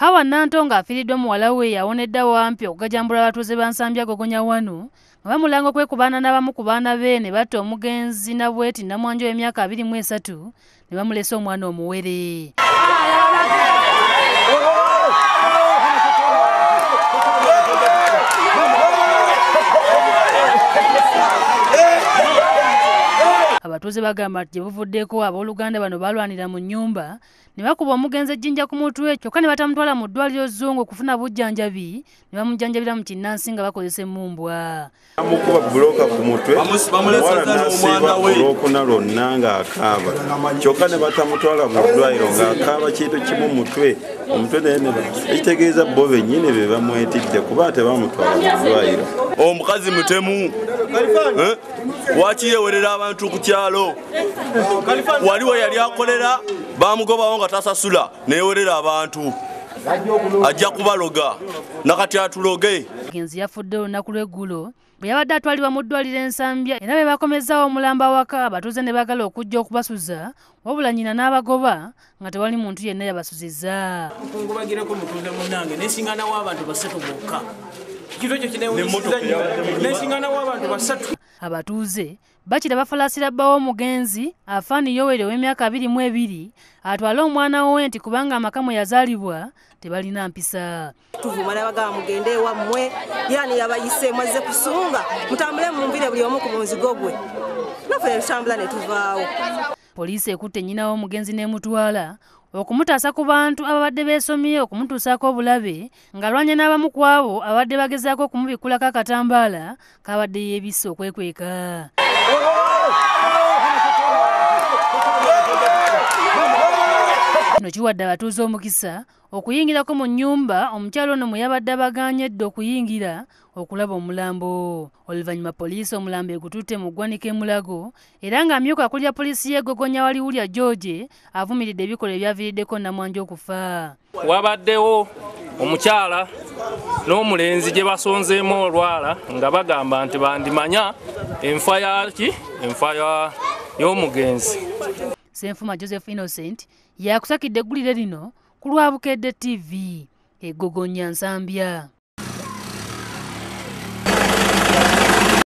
hawa nantonga afiriddwa muwala we yawonedda wampi okugajambula abatuuze ba nsambi agogonya wano nga bamulanga okwekubaana n'abamu ku baana be ne batta omugenzi na bweti namwanjo w'emyaka 23 ne bamulesa omwana omuwere abatuuze bagamba nti gye buvuddeko abooluganda bano baalwanira mu nnyumba ne bakuba omugenzi ejjinja ku mutwe kyokka ne batamutwala mu ddwaliro zzungu okufuna bujjanjabi ne bamujjanjabira mu kinnansi nga bakozesa emmumbwa amukuba buloka ku mutwe omuwala nasiiba olwokuna lwonna ng'akaaba kyokka ne batamutwala mu ddwaliro ng'akaaba kintu kimu mutwe omutwe naye ekitegeeza bo bennyini be bamwetidde kuba tebamutwala mu ddwaliro omukazi mutemu eh? waki yewerera abantu ku kyalo wali we yali akolera bamugobawo nga tasasula neyewerera abantu ajja kubaloga nakati atuloge genzi yafudde olunaku lweggulo bwe yabadde atwalibwa mu ddwaliro ensambya era be bakomezaawo omulamba waka abatuuze ne baagala okujja okubasuza wabula nyina n'abagoba nga tewali muntu yenna yabasuzizza okungubagireko mutunda munange nesinganawo abantu basatu bokka ekitu ekyo kinewunsizanyonesinganawo abantu basatu abatuuze bakira bafalasira bbawo omugenzi afaani yoweri ow'emyaka abiri mu ebiri atwale omwana wowe nti kubanga amaka mwe yazaalibwa tebalina mpisa tuvumana bagaba mugende ewammwe yani yabayise mwazze kusunga mutambule mumbire buli omu ku munzigo gwe naffe ne tutambula ne tuvaawo poliisi ekutte nyinawo omugenzi n'emutwala okumutaasa ku bantu ababadde beesomye okumutuusaako obulabe ng'alwanya n'abamu ku abo ababadde bagezaako okumubikulako akatambaala kabadde yeebisse okwekweka kiwadde abatuuza omukisa okuyingirako mu nyumba omukyalo ono mweyabadde abaganye edda okuyingira okulaba omulambo oluvannyuma poliisi omulambo egututte mu ggwanika emulago era ng'amyuka akulira poliisi yeegogonya waliwulya george avumiridde ebikolwa ebyaviiriddeko namwanja okufa wabaddewo omukyala n'omulenzi gye basonzeemu olwala nga bagamba nti bandimanya enfa yaki enfa y'omugenzi senfuma joseph innocent yakusakidde eggulire lino ku lwabukedde tv egogonya nsambya